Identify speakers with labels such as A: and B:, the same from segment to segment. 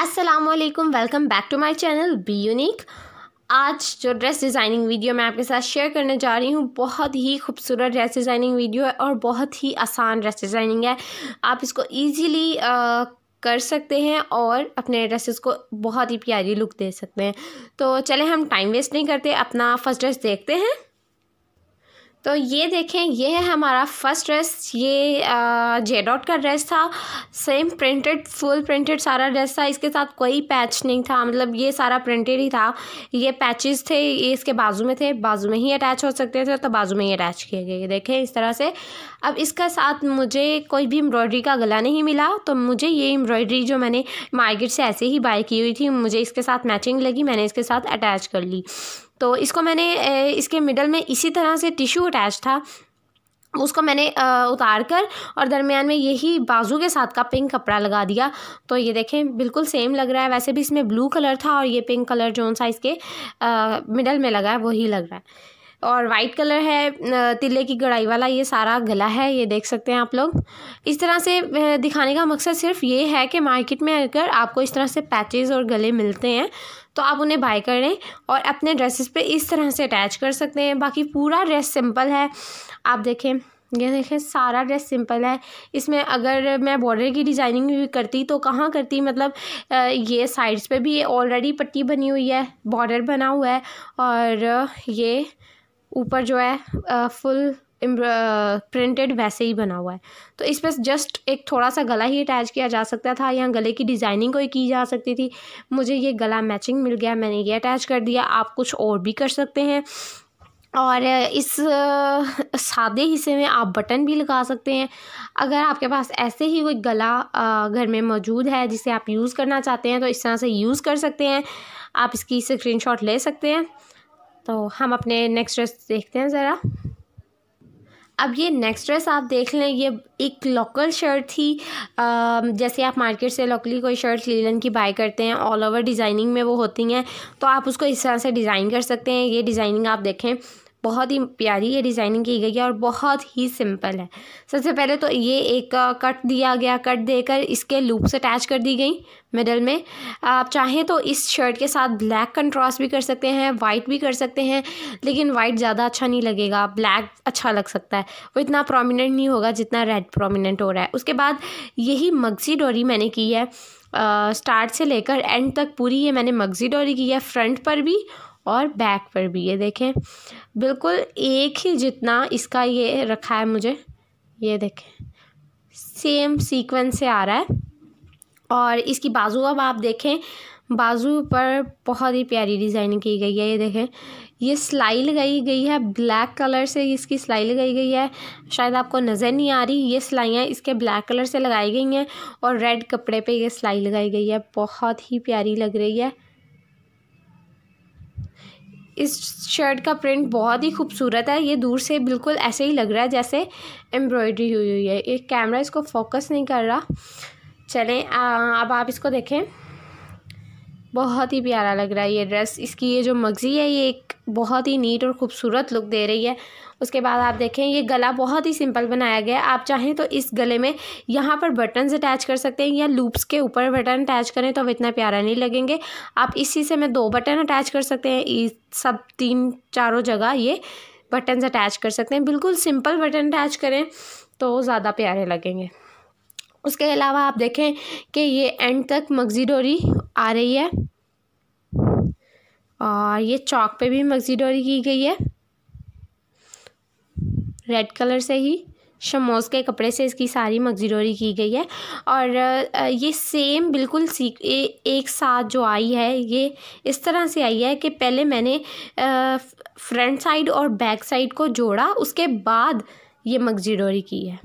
A: Aslam welcome back to my channel be unique आज जो dress designing video मैं आपके साथ शेयर करने जा रही हूँ बहुत ही खूबसूरत ड्रेस डिज़ाइनिंग वीडियो है और बहुत ही आसान ड्रेस डिज़ाइनिंग है आप इसको ईजीली कर सकते हैं और अपने ड्रेसेस को बहुत ही प्यारी लुक दे सकते हैं तो चले हम टाइम वेस्ट नहीं करते अपना फर्स्ट ड्रेस देखते हैं तो ये देखें ये है हमारा फर्स्ट ड्रेस ये जे डॉट का ड्रेस था सेम प्रिंटेड फुल प्रिंटेड सारा ड्रेस था इसके साथ कोई पैच नहीं था मतलब ये सारा प्रिंटेड ही था ये पैचेस थे ये इसके बाजू में थे बाजू में ही अटैच हो सकते थे तो बाजू में ही अटैच किए गए देखें इस तरह से अब इसका साथ मुझे कोई भी एम्ब्रॉयडरी का गला नहीं मिला तो मुझे ये एम्ब्रॉयडरी जो मैंने मार्केट से ऐसे ही बाय की हुई थी मुझे इसके साथ मैचिंग लगी मैंने इसके साथ अटैच कर ली तो इसको मैंने इसके मिडल में इसी तरह से टिश्यू अटैच था उसको मैंने उतार कर और दरमियान में यही बाजू के साथ का पिंक कपड़ा लगा दिया तो ये देखें बिल्कुल सेम लग रहा है वैसे भी इसमें ब्लू कलर था और ये पिंक कलर जो सा इसके मिडल में लगा है वही लग रहा है और वाइट कलर है तिले की गढ़ाई वाला ये सारा गला है ये देख सकते हैं आप लोग इस तरह से दिखाने का मकसद सिर्फ ये है कि मार्केट में अगर आपको इस तरह से पैचेज़ और गले मिलते हैं तो आप उन्हें बाय करें और अपने ड्रेसेस पे इस तरह से अटैच कर सकते हैं बाकी पूरा ड्रेस सिंपल है आप देखें ये देखें सारा ड्रेस सिंपल है इसमें अगर मैं बॉर्डर की डिज़ाइनिंग भी करती तो कहाँ करती मतलब ये साइड्स पे भी ऑलरेडी पट्टी बनी हुई है बॉर्डर बना हुआ है और ये ऊपर जो है फुल प्रिंटेड वैसे ही बना हुआ है तो इस पर जस्ट एक थोड़ा सा गला ही अटैच किया जा सकता था या गले की डिज़ाइनिंग कोई की जा सकती थी मुझे ये गला मैचिंग मिल गया मैंने ये अटैच कर दिया आप कुछ और भी कर सकते हैं और इस सादे हिस्से में आप बटन भी लगा सकते हैं अगर आपके पास ऐसे ही कोई गला घर में मौजूद है जिसे आप यूज़ करना चाहते हैं तो इस तरह से यूज़ कर सकते हैं आप इसकी स्क्रीनशॉट ले सकते हैं तो हम अपने नेक्स्ट ड्रेस देखते हैं ज़रा अब ये नेक्स्ट ड्रेस आप देख लें ये एक लोकल शर्ट थी आ, जैसे आप मार्केट से लोकली कोई शर्ट लीलन की बाय करते हैं ऑल ओवर डिज़ाइनिंग में वो होती हैं तो आप उसको इस तरह से डिज़ाइन कर सकते हैं ये डिज़ाइनिंग आप देखें बहुत ही प्यारी ये डिज़ाइनिंग की गई है और बहुत ही सिंपल है सबसे पहले तो ये एक कट दिया गया कट देकर इसके लूप्स अटैच कर दी गई मिडल में आप चाहें तो इस शर्ट के साथ ब्लैक कंट्रास्ट भी कर सकते हैं वाइट भी कर सकते हैं लेकिन वाइट ज़्यादा अच्छा नहीं लगेगा ब्लैक अच्छा लग सकता है वो इतना प्रोमिनेंट नहीं होगा जितना रेड प्रोमिनेंट हो रहा है उसके बाद यही मगजी डोरी मैंने की है स्टार्ट से लेकर एंड तक पूरी ये मैंने मगजी डोरी की है फ्रंट पर भी और बैक पर भी ये देखें बिल्कुल एक ही जितना इसका ये रखा है मुझे ये देखें सेम सीक्वेंस से आ रहा है और इसकी बाजू अब आप देखें बाजू पर बहुत ही प्यारी डिज़ाइन की गई है ये देखें ये सिलाई लगाई गई है ब्लैक कलर से इसकी सिलाई लगाई गई है शायद आपको नज़र नहीं आ रही ये सिलाइयाँ इसके ब्लैक कलर से लगाई गई हैं और रेड कपड़े पे ये सिलाई लगाई गई है बहुत ही प्यारी लग रही है इस शर्ट का प्रिंट बहुत ही खूबसूरत है ये दूर से बिल्कुल ऐसे ही लग रहा है जैसे एम्ब्रॉयडरी हुई हुई है ये कैमरा इसको फोकस नहीं कर रहा चलें अब आप इसको देखें बहुत ही प्यारा लग रहा है ये ड्रेस इसकी ये जो मगज़ी है ये एक बहुत ही नीट और ख़ूबसूरत लुक दे रही है उसके बाद आप देखें ये गला बहुत ही सिंपल बनाया गया है आप चाहें तो इस गले में यहाँ पर बटन्स अटैच कर सकते हैं या लूप्स के ऊपर बटन अटैच करें तो इतना प्यारा नहीं लगेंगे आप इसी से में दो बटन अटैच कर सकते हैं इस सब तीन चारों जगह ये बटन्स अटैच कर सकते हैं बिल्कुल सिंपल बटन अटैच करें तो ज़्यादा प्यारे लगेंगे उसके अलावा आप देखें कि ये एंड तक मगजी डोरी आ रही है और ये चौक पे भी मगजी डोरी की गई है रेड कलर से ही शमोस के कपड़े से इसकी सारी मगजरोरी की गई है और ये सेम बिल्कुल सी एक साथ जो आई है ये इस तरह से आई है कि पहले मैंने फ्रंट साइड और बैक साइड को जोड़ा उसके बाद ये मगजरोरी की है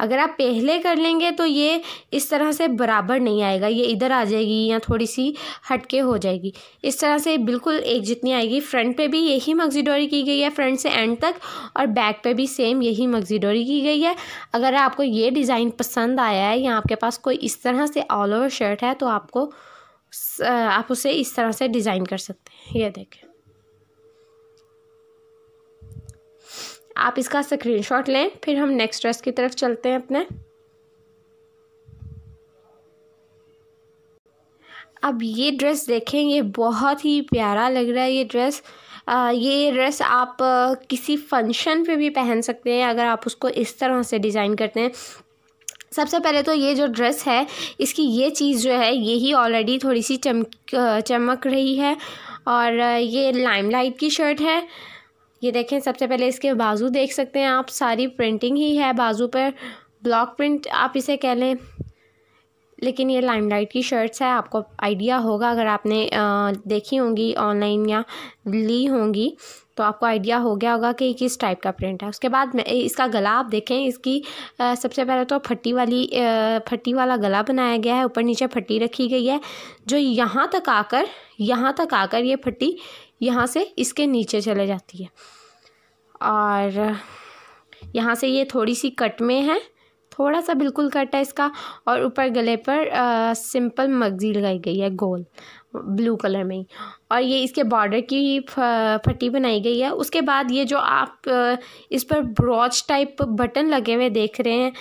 A: अगर आप पहले कर लेंगे तो ये इस तरह से बराबर नहीं आएगा ये इधर आ जाएगी या थोड़ी सी हटके हो जाएगी इस तरह से बिल्कुल एक जितनी आएगी फ्रंट पे भी यही मगजी डोरी की गई है फ्रंट से एंड तक और बैक पे भी सेम यही मगजी डोरी की गई है अगर आपको ये डिज़ाइन पसंद आया है या आपके पास कोई इस तरह से ऑल ओवर शर्ट है तो आपको आप उसे इस तरह से डिज़ाइन कर सकते हैं ये देखें आप इसका स्क्रीनशॉट लें फिर हम नेक्स्ट ड्रेस की तरफ चलते हैं अपने अब ये ड्रेस देखें ये बहुत ही प्यारा लग रहा है ये ड्रेस आ, ये ड्रेस आप किसी फंक्शन पे भी पहन सकते हैं अगर आप उसको इस तरह से डिज़ाइन करते हैं सबसे पहले तो ये जो ड्रेस है इसकी ये चीज़ जो है ये ही ऑलरेडी थोड़ी सी चमक चमक रही है और ये लाइमलाइट की शर्ट है ये देखें सबसे पहले इसके बाजू देख सकते हैं आप सारी प्रिंटिंग ही है बाजू पर ब्लॉक प्रिंट आप इसे कह लें लेकिन ये लाइमलाइट की शर्ट्स है आपको आइडिया होगा अगर आपने देखी होंगी ऑनलाइन या ली होंगी तो आपको आइडिया हो गया होगा कि किस टाइप का प्रिंट है उसके बाद इसका गला आप देखें इसकी सबसे पहले तो फट्टी वाली फट्टी वाला गला बनाया गया है ऊपर नीचे फट्टी रखी गई है जो यहाँ तक आकर यहाँ तक आकर ये फट्टी यहाँ से इसके नीचे चले जाती है और यहाँ से ये थोड़ी सी कट में है थोड़ा सा बिल्कुल कट है इसका और ऊपर गले पर आ, सिंपल मगजी लगाई गई है गोल ब्लू कलर में और ये इसके बॉर्डर की फटी बनाई गई है उसके बाद ये जो आप इस पर ब्रॉच टाइप बटन लगे हुए देख रहे हैं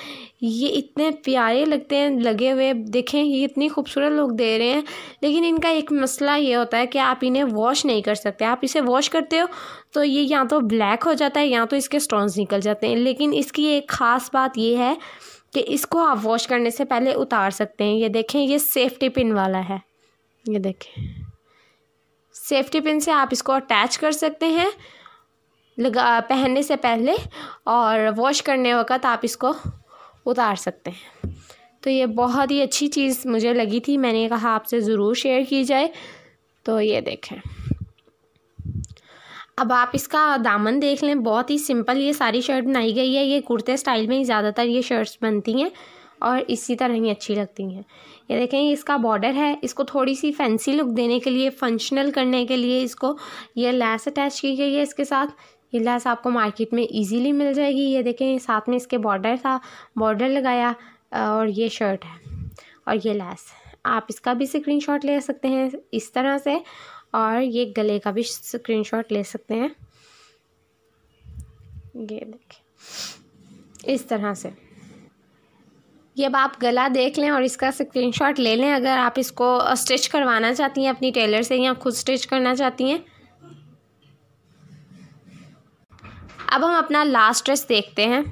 A: ये इतने प्यारे लगते हैं लगे हुए देखें ये इतनी खूबसूरत लोग दे रहे हैं लेकिन इनका एक मसला ये होता है कि आप इन्हें वॉश नहीं कर सकते आप इसे वॉश करते हो तो ये या तो ब्लैक हो जाता है या तो इसके स्टोन्स निकल जाते हैं लेकिन इसकी एक ख़ास बात ये है कि इसको आप वॉश करने से पहले उतार सकते हैं ये देखें ये सेफ्टी पिन वाला है ये देखें सेफ्टी पिन से आप इसको अटैच कर सकते हैं लगा पहनने से पहले और वॉश करने वक्त आप इसको उतार सकते हैं तो ये बहुत ही अच्छी चीज़ मुझे लगी थी मैंने कहा आपसे ज़रूर शेयर की जाए तो ये देखें अब आप इसका दामन देख लें बहुत ही सिंपल ये सारी शर्ट बनाई गई है ये कुर्ते स्टाइल में ही ज़्यादातर ये शर्ट्स बनती हैं और इसी तरह ही अच्छी लगती हैं ये देखें इसका बॉर्डर है इसको थोड़ी सी फैंसी लुक देने के लिए फंक्शनल करने के लिए इसको ये लैस अटैच की गई है इसके साथ ये लैस आपको मार्केट में इजीली मिल जाएगी ये देखें साथ में इसके बॉर्डर था बॉर्डर लगाया और ये शर्ट है और ये लैस आप इसका भी स्क्रीन ले सकते हैं इस तरह से और ये गले का भी स्क्रीन ले सकते हैं ये देखें इस तरह से ये अब आप गला देख लें और इसका स्क्रीनशॉट ले लें अगर आप इसको स्टिच करवाना चाहती हैं अपनी टेलर से या खुद स्टिच करना चाहती हैं अब हम अपना लास्ट ड्रेस देखते हैं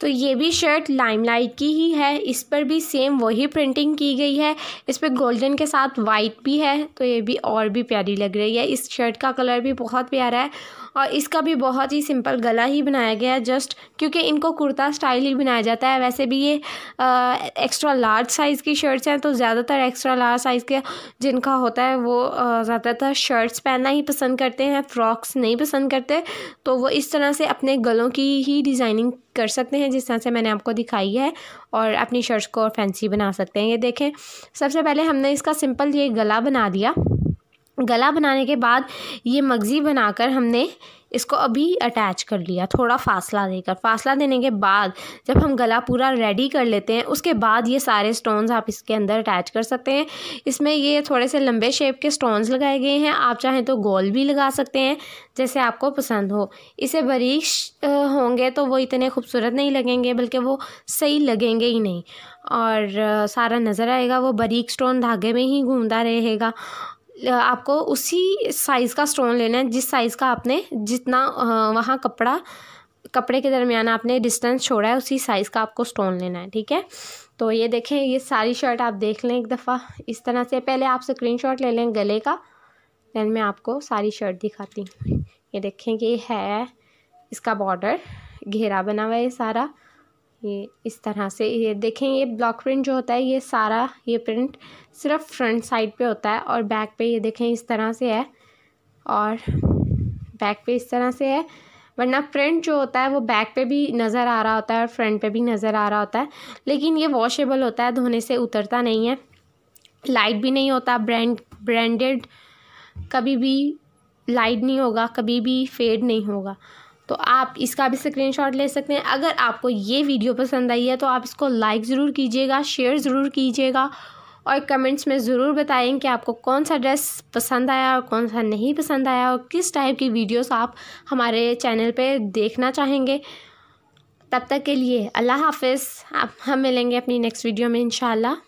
A: तो ये भी शर्ट लाइमलाइट की ही है इस पर भी सेम वही प्रिंटिंग की गई है इस पर गोल्डन के साथ वाइट भी है तो ये भी और भी प्यारी लग रही है इस शर्ट का कलर भी बहुत प्यारा है और इसका भी बहुत ही सिंपल गला ही बनाया गया है जस्ट क्योंकि इनको कुर्ता स्टाइल ही बनाया जाता है वैसे भी ये आ, एक्स्ट्रा लार्ज साइज़ की शर्ट्स हैं तो ज़्यादातर एक्स्ट्रा लार्ज साइज़ के जिनका होता है वो ज़्यादातर शर्ट्स पहनना ही पसंद करते हैं फ्रॉक्स नहीं पसंद करते तो वो इस तरह से अपने गलों की ही डिज़ाइनिंग कर सकते हैं जिस तरह से मैंने आपको दिखाई है और अपनी शर्ट्स को फैंसी बना सकते हैं ये देखें सबसे पहले हमने इसका सिंपल ये गला बना दिया गला बनाने के बाद ये मगज़ी बनाकर हमने इसको अभी अटैच कर लिया थोड़ा फासला देकर फासला देने के बाद जब हम गला पूरा रेडी कर लेते हैं उसके बाद ये सारे स्टोन्स आप इसके अंदर अटैच कर सकते हैं इसमें ये थोड़े से लंबे शेप के स्टोन्स लगाए गए हैं आप चाहें तो गोल भी लगा सकते हैं जैसे आपको पसंद हो इसे बारीक होंगे तो वो इतने खूबसूरत नहीं लगेंगे बल्कि वो सही लगेंगे ही नहीं और सारा नज़र आएगा वो बरीक स्टोन धागे में ही घूमता रहेगा आपको उसी साइज़ का स्टोन लेना है जिस साइज़ का आपने जितना वहाँ कपड़ा कपड़े के दरमियान आपने डिस्टेंस छोड़ा है उसी साइज़ का आपको स्टोन लेना है ठीक है तो ये देखें ये सारी शर्ट आप देख लें एक दफ़ा इस तरह से पहले आप स्क्रीन शॉट ले लें गले का दैन मैं आपको सारी शर्ट दिखाती हूँ ये देखें कि है इसका बॉर्डर घेरा बना हुआ है सारा ये इस तरह से ये देखें ये ब्लॉक प्रिंट जो होता है ये सारा ये प्रिंट सिर्फ फ्रंट साइड पे होता है और बैक पे ये देखें इस तरह से है और बैक पे इस तरह से है वरना फ्रंट जो होता है वो बैक पे भी नज़र आ रहा होता है और फ्रंट पे भी नज़र आ रहा होता है लेकिन ये वॉशेबल होता है धोने से उतरता नहीं है लाइट भी नहीं होता ब्रैंड ब्रांडेड कभी भी लाइट नहीं होगा कभी भी फेड नहीं होगा तो आप इसका भी स्क्रीनशॉट ले सकते हैं अगर आपको ये वीडियो पसंद आई है तो आप इसको लाइक ज़रूर कीजिएगा शेयर ज़रूर कीजिएगा और कमेंट्स में ज़रूर बताएं कि आपको कौन सा ड्रेस पसंद आया और कौन सा नहीं पसंद आया और किस टाइप की वीडियोस आप हमारे चैनल पे देखना चाहेंगे तब तक के लिए अल्लाह हाफिज़ आप हम मिलेंगे अपनी नेक्स्ट वीडियो में इंशाल्लाह